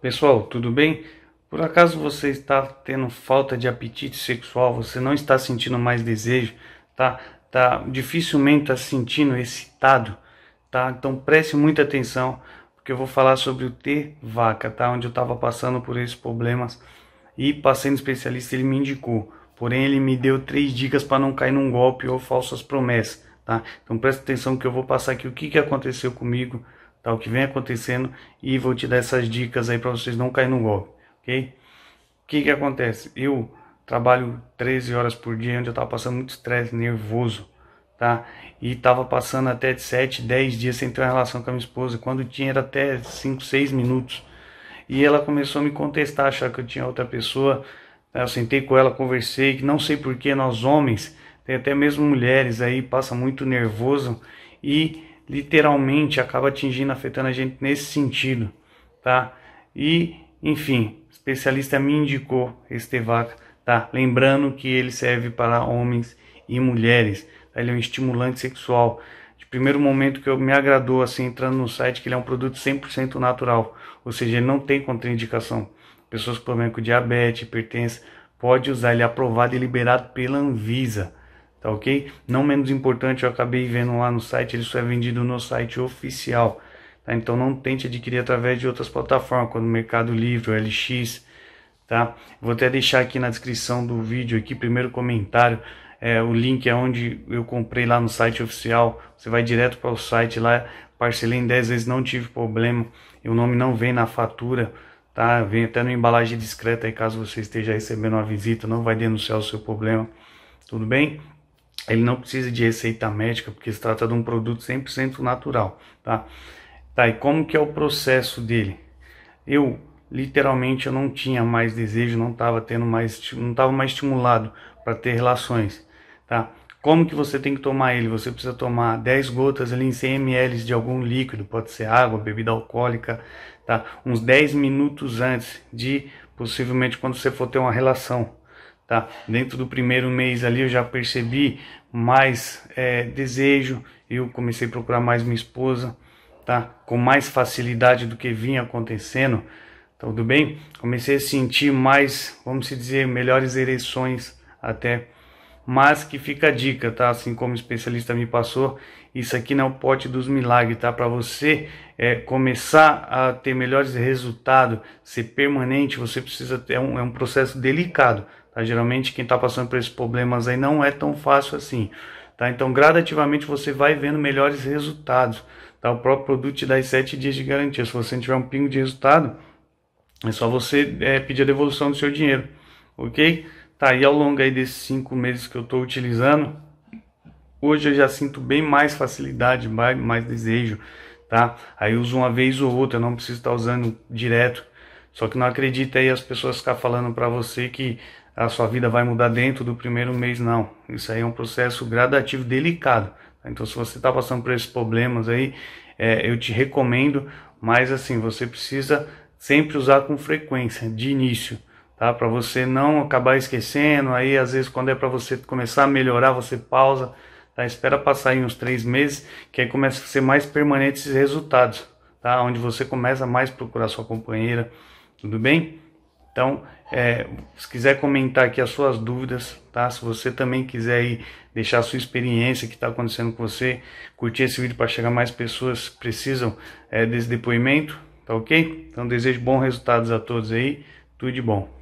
Pessoal, tudo bem? Por acaso você está tendo falta de apetite sexual? Você não está sentindo mais desejo? Tá? Tá dificilmente está sentindo excitado? Tá? Então preste muita atenção, porque eu vou falar sobre o T vaca, tá? Onde eu estava passando por esses problemas e passei no especialista, ele me indicou. Porém, ele me deu três dicas para não cair num golpe ou falsas promessas, tá? Então preste atenção que eu vou passar aqui o que, que aconteceu comigo o que vem acontecendo e vou te dar essas dicas aí para vocês não cair no golpe, ok? O que que acontece? Eu trabalho 13 horas por dia, onde eu tava passando muito estresse, nervoso, tá? E tava passando até 7, 10 dias sem ter uma relação com a minha esposa, quando tinha era até 5, 6 minutos. E ela começou a me contestar, achar que eu tinha outra pessoa. Né? Eu sentei com ela, conversei, que não sei porque nós homens, tem até mesmo mulheres aí, passa muito nervoso e literalmente acaba atingindo, afetando a gente nesse sentido, tá? E, enfim, especialista me indicou este vaca, tá? Lembrando que ele serve para homens e mulheres, tá? ele é um estimulante sexual. De primeiro momento que eu me agradou, assim, entrando no site, que ele é um produto 100% natural, ou seja, ele não tem contraindicação. Pessoas com problema com diabetes, hipertensão, pode usar, ele é aprovado e liberado pela Anvisa, tá ok? Não menos importante, eu acabei vendo lá no site, ele só é vendido no site oficial, tá? Então não tente adquirir através de outras plataformas, como Mercado Livre, LX, tá? Vou até deixar aqui na descrição do vídeo aqui, primeiro comentário, é, o link é onde eu comprei lá no site oficial, você vai direto para o site lá, parcelei em 10 vezes, não tive problema, e o nome não vem na fatura, tá? Vem até na embalagem discreta aí, caso você esteja recebendo uma visita, não vai denunciar o seu problema, tudo bem? Ele não precisa de receita médica, porque se trata de um produto 100% natural, tá? Tá, e como que é o processo dele? Eu, literalmente, eu não tinha mais desejo, não estava tendo mais, não estava mais estimulado para ter relações, tá? Como que você tem que tomar ele? Você precisa tomar 10 gotas ali em 100 ml de algum líquido, pode ser água, bebida alcoólica, tá? Uns 10 minutos antes de, possivelmente, quando você for ter uma relação, Tá? Dentro do primeiro mês ali eu já percebi mais é, desejo, eu comecei a procurar mais minha esposa, tá? com mais facilidade do que vinha acontecendo, tá tudo bem? Comecei a sentir mais, vamos dizer, melhores ereções até, mas que fica a dica, tá? Assim como o especialista me passou, isso aqui não é o pote dos milagres, tá? Para você é, começar a ter melhores resultados, ser permanente, você precisa ter um, é um processo delicado, Tá? Geralmente quem está passando por esses problemas aí não é tão fácil assim. Tá? Então gradativamente você vai vendo melhores resultados. Tá? O próprio produto te dá 7 dias de garantia. Se você não tiver um pingo de resultado, é só você é, pedir a devolução do seu dinheiro. Ok? Tá, e ao longo aí desses 5 meses que eu estou utilizando, hoje eu já sinto bem mais facilidade, mais, mais desejo, tá? Aí uso uma vez ou outra, eu não preciso estar tá usando direto, só que não acredita aí as pessoas ficar falando para você que a sua vida vai mudar dentro do primeiro mês, não. Isso aí é um processo gradativo, delicado. Então, se você está passando por esses problemas aí, é, eu te recomendo, mas assim, você precisa sempre usar com frequência, de início, tá? Para você não acabar esquecendo. Aí, às vezes, quando é para você começar a melhorar, você pausa, tá? Espera passar aí uns três meses, que aí começa a ser mais permanente esses resultados, tá? Onde você começa mais a procurar sua companheira tudo bem? Então, é, se quiser comentar aqui as suas dúvidas, tá? Se você também quiser aí deixar a sua experiência que está acontecendo com você, curtir esse vídeo para chegar mais pessoas que precisam é, desse depoimento, tá ok? Então desejo bons resultados a todos aí, tudo de bom.